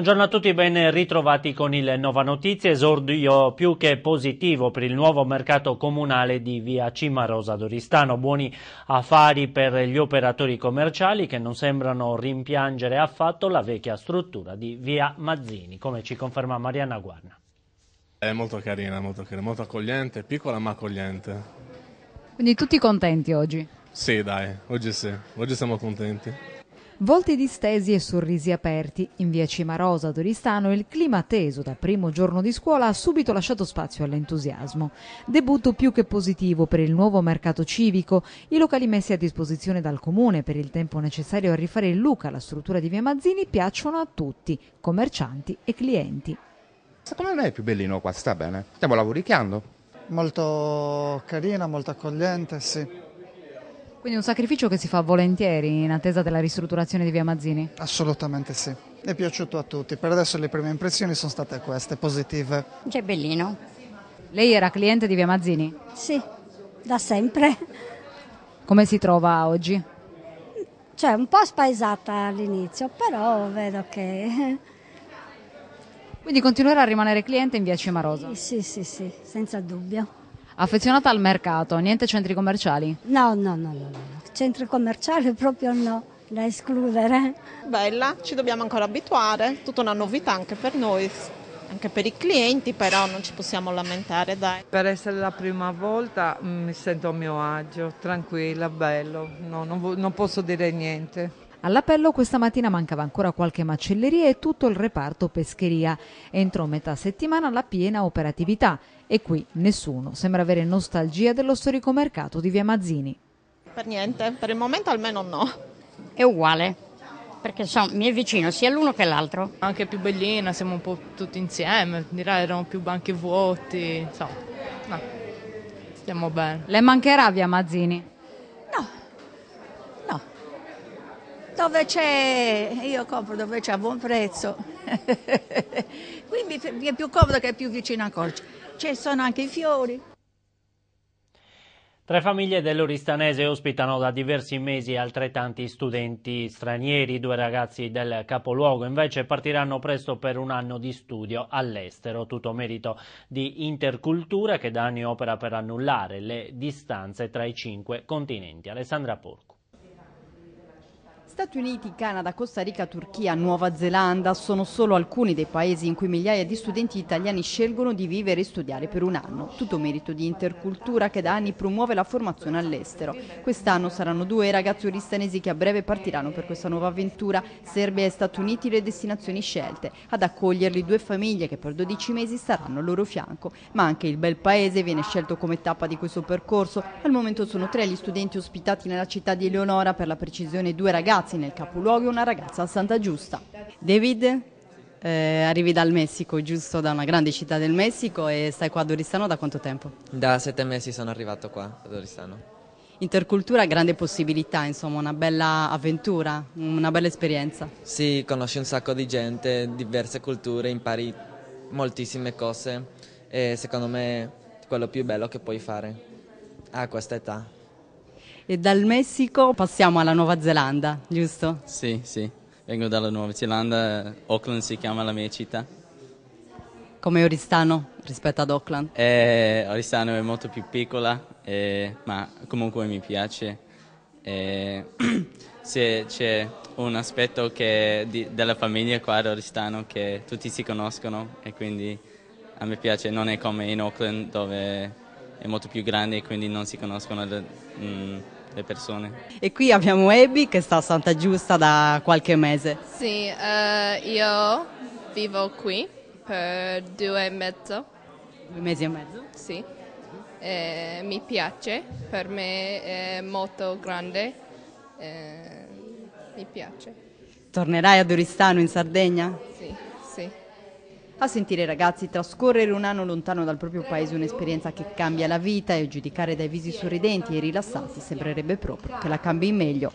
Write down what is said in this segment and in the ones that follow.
Buongiorno a tutti, ben ritrovati con il Nova Notizie, esordio più che positivo per il nuovo mercato comunale di via Cimarosa d'Oristano, buoni affari per gli operatori commerciali che non sembrano rimpiangere affatto la vecchia struttura di via Mazzini, come ci conferma Mariana Guarna. È molto carina, molto carina, molto accogliente, piccola ma accogliente. Quindi tutti contenti oggi? Sì dai, oggi sì, oggi siamo contenti. Volti distesi e sorrisi aperti. In via Cimarosa ad Oristano il clima teso da primo giorno di scuola ha subito lasciato spazio all'entusiasmo. Debutto più che positivo per il nuovo mercato civico, i locali messi a disposizione dal comune per il tempo necessario a rifare il look alla struttura di via Mazzini piacciono a tutti, commercianti e clienti. Secondo me è più bellino qua, sta bene. Stiamo lavorichiando. Molto carina, molto accogliente, sì. Quindi un sacrificio che si fa volentieri in attesa della ristrutturazione di Via Mazzini? Assolutamente sì, è piaciuto a tutti, per adesso le prime impressioni sono state queste, positive. C'è bellino. Lei era cliente di Via Mazzini? Sì, da sempre. Come si trova oggi? Cioè un po' spaesata all'inizio, però vedo che... Quindi continuerà a rimanere cliente in Via Cimarosa? Sì, sì, sì, senza dubbio. Affezionata al mercato, niente centri commerciali? No, no, no, no, no. centri commerciali proprio no, da escludere. Bella, ci dobbiamo ancora abituare, tutta una novità anche per noi. Anche per i clienti, però non ci possiamo lamentare, dai. Per essere la prima volta mm, mi sento a mio agio, tranquilla, bello, no, non, non posso dire niente. All'appello questa mattina mancava ancora qualche macelleria e tutto il reparto pescheria. Entro metà settimana la piena operatività e qui nessuno sembra avere nostalgia dello storico mercato di Via Mazzini. Per niente, per il momento almeno no. È uguale, perché so, mi è vicino sia l'uno che l'altro. Anche più bellina, siamo un po' tutti insieme, direi erano più banchi vuoti, so, no, stiamo bene. Le mancherà Via Mazzini? No, dove c'è, io compro dove c'è a buon prezzo, quindi mi è più comodo che è più vicino a Corci. Ci sono anche i fiori. Tre famiglie dell'Oristanese ospitano da diversi mesi altrettanti studenti stranieri, due ragazzi del capoluogo invece partiranno presto per un anno di studio all'estero, tutto merito di Intercultura che da anni opera per annullare le distanze tra i cinque continenti. Alessandra Porco. Stati Uniti, Canada, Costa Rica, Turchia, Nuova Zelanda sono solo alcuni dei paesi in cui migliaia di studenti italiani scelgono di vivere e studiare per un anno. Tutto merito di Intercultura che da anni promuove la formazione all'estero. Quest'anno saranno due ragazzi oristanesi che a breve partiranno per questa nuova avventura. Serbia e Stati Uniti le destinazioni scelte. Ad accoglierli due famiglie che per 12 mesi saranno al loro fianco. Ma anche il bel paese viene scelto come tappa di questo percorso. Al momento sono tre gli studenti ospitati nella città di Eleonora, per la precisione due ragazzi ragazzi nel capoluogo e una ragazza a Santa Giusta. David, eh, arrivi dal Messico, giusto da una grande città del Messico e stai qua a Doristano da quanto tempo? Da sette mesi sono arrivato qua a Doristano. Intercultura, grande possibilità, insomma, una bella avventura, una bella esperienza. Sì, conosci un sacco di gente, diverse culture, impari moltissime cose e secondo me è quello più bello che puoi fare a questa età. E dal Messico passiamo alla Nuova Zelanda, giusto? Sì, sì, vengo dalla Nuova Zelanda, Auckland si chiama la mia città. Come Oristano rispetto ad Auckland? Eh, Oristano è molto più piccola, eh, ma comunque mi piace. Eh, se c'è un aspetto di, della famiglia qua ad Oristano che tutti si conoscono e quindi a me piace, non è come in Auckland dove è molto più grande e quindi non si conoscono. Da, mm, le persone. E qui abbiamo Abby che sta a Santa Giusta da qualche mese. Sì, eh, io vivo qui per due e mezzo. Due mesi e mezzo? Sì. Eh, mi piace, per me è molto grande, eh, mi piace. Tornerai a Duristano in Sardegna? A sentire i ragazzi, trascorrere un anno lontano dal proprio paese un'esperienza che cambia la vita e giudicare dai visi sorridenti e rilassati sembrerebbe proprio che la cambi in meglio.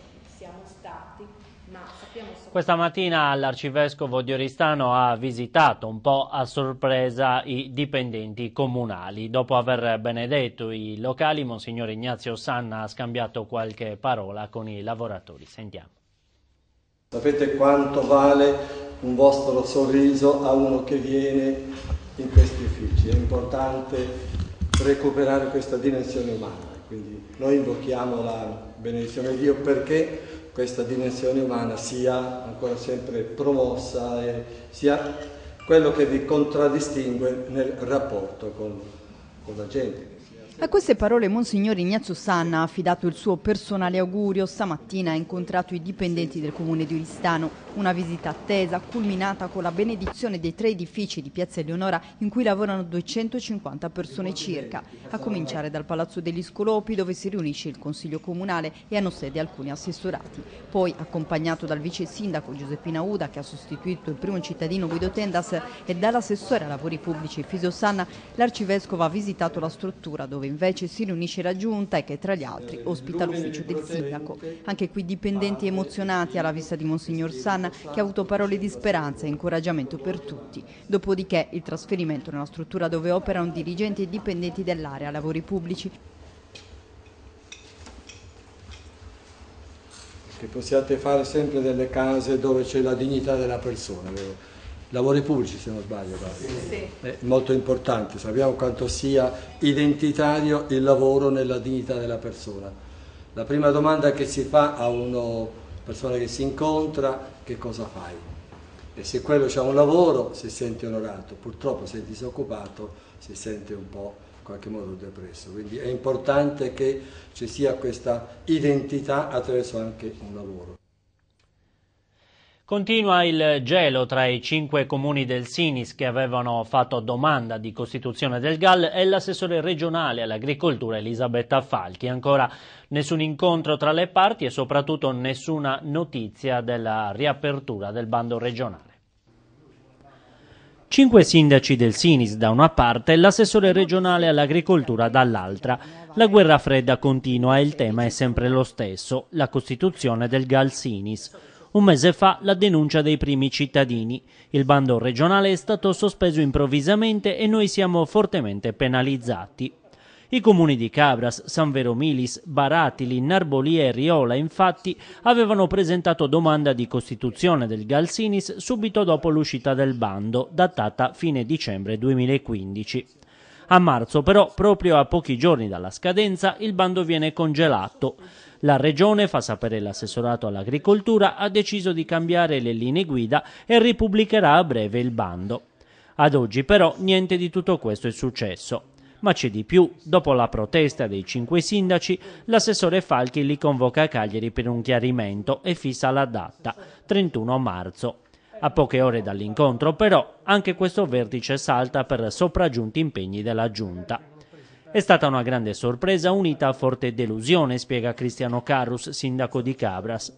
Questa mattina l'arcivescovo di Oristano ha visitato un po' a sorpresa i dipendenti comunali. Dopo aver benedetto i locali, Monsignor Ignazio Sanna ha scambiato qualche parola con i lavoratori. Sentiamo. Sapete quanto vale un vostro sorriso a uno che viene in questi uffici. È importante recuperare questa dimensione umana. Quindi noi invochiamo la benedizione di Dio perché questa dimensione umana sia ancora sempre promossa e sia quello che vi contraddistingue nel rapporto con con la gente. A queste parole Monsignor Ignazio Sanna ha affidato il suo personale augurio. Stamattina ha incontrato i dipendenti del comune di Oristano. Una visita attesa, culminata con la benedizione dei tre edifici di Piazza Eleonora in cui lavorano 250 persone circa. A cominciare dal Palazzo degli Scolopi dove si riunisce il Consiglio Comunale e hanno sede alcuni assessorati. Poi, accompagnato dal vice sindaco Giuseppina Uda che ha sostituito il primo cittadino Guido Tendas e dall'assessore a lavori pubblici Fisio Sanna, l'arcivescovo ha visitato visitato la struttura dove invece si riunisce la giunta e che tra gli altri ospita l'ufficio del sindaco. Anche qui dipendenti emozionati alla vista di Monsignor Sanna che ha avuto parole di speranza e incoraggiamento per tutti. Dopodiché il trasferimento nella struttura dove operano dirigenti e dipendenti dell'area lavori pubblici che possiate fare sempre delle case dove c'è la dignità della persona. Vero? lavori pubblici se non sbaglio, sì. è eh, molto importante, sappiamo quanto sia identitario il lavoro nella dignità della persona. La prima domanda che si fa a una persona che si incontra, che cosa fai? E se quello ha un lavoro si sente onorato, purtroppo se è disoccupato si sente un po' in qualche modo depresso, quindi è importante che ci sia questa identità attraverso anche un lavoro. Continua il gelo tra i cinque comuni del Sinis che avevano fatto domanda di costituzione del GAL e l'assessore regionale all'agricoltura Elisabetta Falchi. Ancora nessun incontro tra le parti e soprattutto nessuna notizia della riapertura del bando regionale. Cinque sindaci del Sinis da una parte e l'assessore regionale all'agricoltura dall'altra. La guerra fredda continua e il tema è sempre lo stesso, la costituzione del GAL Sinis un mese fa la denuncia dei primi cittadini. Il bando regionale è stato sospeso improvvisamente e noi siamo fortemente penalizzati. I comuni di Cabras, San Vero Milis, Baratili, Narbolia e Riola, infatti, avevano presentato domanda di costituzione del Galsinis subito dopo l'uscita del bando, datata fine dicembre 2015. A marzo, però, proprio a pochi giorni dalla scadenza, il bando viene congelato. La Regione, fa sapere l'assessorato all'agricoltura, ha deciso di cambiare le linee guida e ripubblicherà a breve il bando. Ad oggi però niente di tutto questo è successo. Ma c'è di più, dopo la protesta dei cinque sindaci, l'assessore Falchi li convoca a Cagliari per un chiarimento e fissa la data, 31 marzo. A poche ore dall'incontro però anche questo vertice salta per sopraggiunti impegni della Giunta. È stata una grande sorpresa unita a forte delusione, spiega Cristiano Carrus, sindaco di Cabras.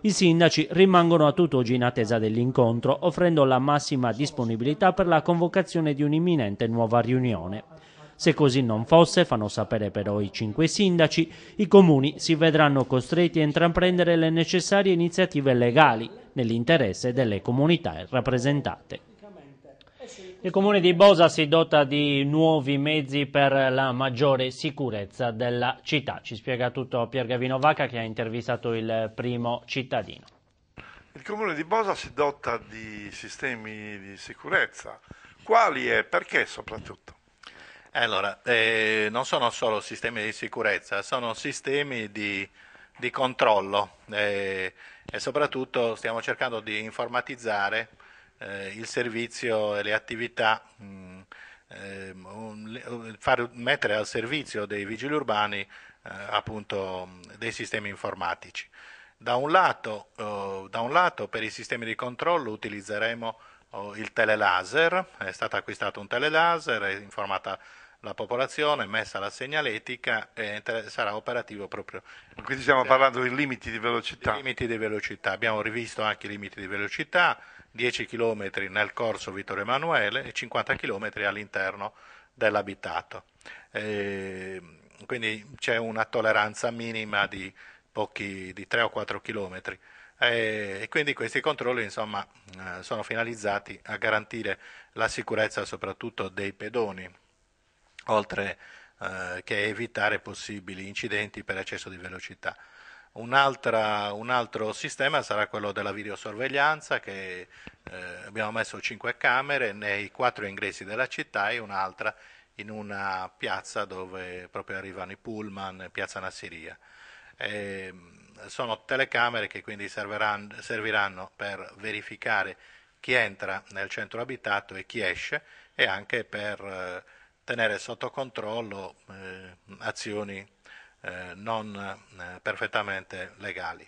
I sindaci rimangono a tutt'oggi in attesa dell'incontro, offrendo la massima disponibilità per la convocazione di un'imminente nuova riunione. Se così non fosse, fanno sapere però i cinque sindaci, i comuni si vedranno costretti a intraprendere le necessarie iniziative legali nell'interesse delle comunità rappresentate. Il comune di Bosa si dota di nuovi mezzi per la maggiore sicurezza della città. Ci spiega tutto Pier Gavino Vaca che ha intervistato il primo cittadino. Il comune di Bosa si dota di sistemi di sicurezza. Quali e perché soprattutto? Eh, allora, eh, non sono solo sistemi di sicurezza, sono sistemi di, di controllo eh, e soprattutto stiamo cercando di informatizzare eh, il servizio e le attività, mh, mm, eh, far, mettere al servizio dei vigili urbani eh, appunto mm, dei sistemi informatici. Da un, lato, oh, da un lato per i sistemi di controllo utilizzeremo oh, il telelaser, è stato acquistato un telelaser, è informata la popolazione, messa la segnaletica e sarà operativo proprio. Quindi stiamo parlando dei limiti di velocità. Di limiti di velocità, abbiamo rivisto anche i limiti di velocità, 10 km nel corso Vittorio Emanuele e 50 km all'interno dell'abitato. E ehm, quindi c'è una tolleranza minima di, pochi, di 3 o 4 km. E, quindi questi controlli insomma, eh, sono finalizzati a garantire la sicurezza soprattutto dei pedoni, oltre eh, che evitare possibili incidenti per eccesso di velocità. Un, un altro sistema sarà quello della videosorveglianza che eh, abbiamo messo cinque camere nei quattro ingressi della città e un'altra in una piazza dove proprio arrivano i pullman, piazza Nassiria. E ehm, sono telecamere che quindi serviranno, serviranno per verificare chi entra nel centro abitato e chi esce e anche per eh, tenere sotto controllo eh, azioni eh, non eh, perfettamente legali.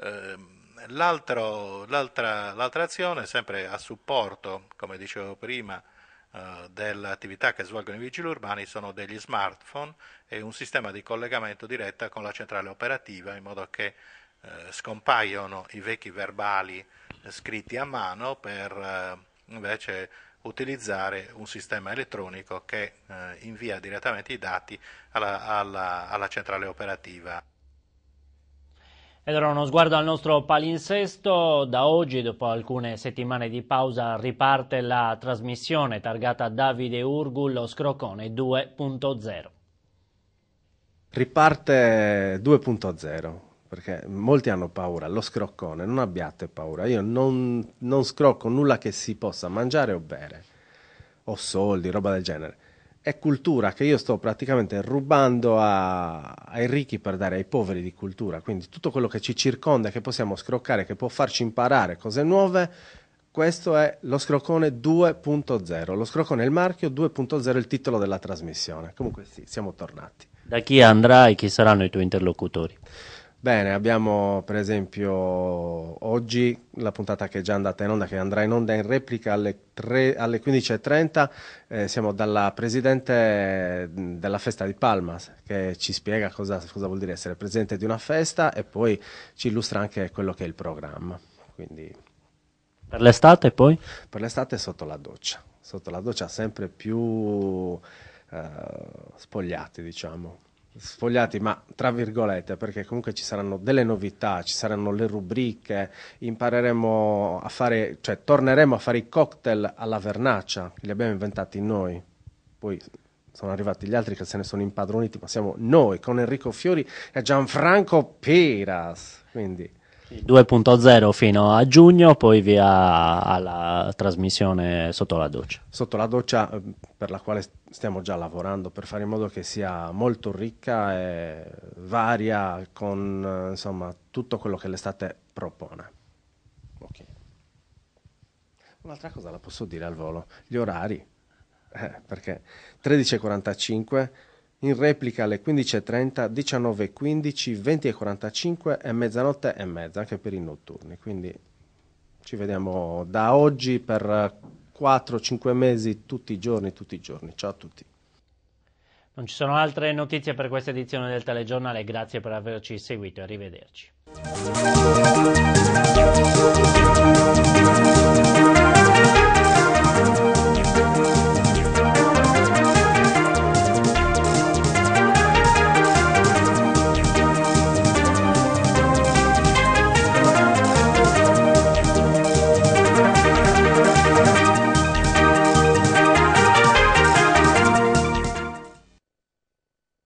Ehm, l'altra, l'altra, azione, sempre a supporto, come dicevo prima, eh, dell'attività che svolgono i vigili urbani sono degli smartphone e un sistema di collegamento diretta con la centrale operativa in modo che scompaiono i vecchi verbali scritti a mano per invece utilizzare un sistema elettronico che eh, invia direttamente i dati alla, alla, alla centrale operativa. Ed ora uno sguardo al nostro palinsesto. Da oggi, dopo alcune settimane di pausa, riparte la trasmissione targata Davide Urgul, lo scroccone 2.0. Riparte 2.0 perché molti hanno paura, lo scroccone, non abbiate paura, io non, non scrocco nulla che si possa mangiare o bere, o soldi, roba del genere. È cultura che io sto praticamente rubando a, ai ricchi per dare ai poveri di cultura, quindi tutto quello che ci circonda, che possiamo scroccare, che può farci imparare cose nuove, questo è lo scroccone 2.0, lo scroccone è il marchio, 2.0 il titolo della trasmissione. Comunque sì, siamo tornati. Da chi andrai, chi saranno i tuoi interlocutori? Bene, abbiamo per esempio oggi la puntata che è già andata in onda, che andrà in onda in replica alle, alle 15.30. Eh, siamo dalla presidente della festa di Palmas, che ci spiega cosa, cosa vuol dire essere presidente di una festa e poi ci illustra anche quello che è il programma. Quindi... Per l'estate poi? Per l'estate sotto la doccia, sotto la doccia sempre più eh, spogliati, diciamo sfogliati, ma tra virgolette, perché comunque ci saranno delle novità, ci saranno le rubriche, impareremo a fare, cioè torneremo a fare i cocktail alla vernaccia, che li abbiamo inventati noi. Poi sono arrivati gli altri che se ne sono impadroniti, ma siamo noi con Enrico Fiori e Gianfranco Piras. Quindi 2.0 fino a giugno, poi via alla trasmissione sotto la doccia. Sotto la doccia eh, per la quale stiamo già lavorando per fare in modo che sia molto ricca e varia con eh, insomma, tutto quello che l'estate propone. Okay. Un'altra cosa la posso dire al volo, gli orari, eh, perché 13.45 in replica alle 15.30, 19.15, 20.45 e mezzanotte e mezza, anche per i notturni. Quindi ci vediamo da oggi per 4-5 eh, mesi, tutti i giorni, tutti i giorni. Ciao a tutti. Non ci sono altre notizie per questa edizione del telegiornale, grazie per averci seguito, arrivederci.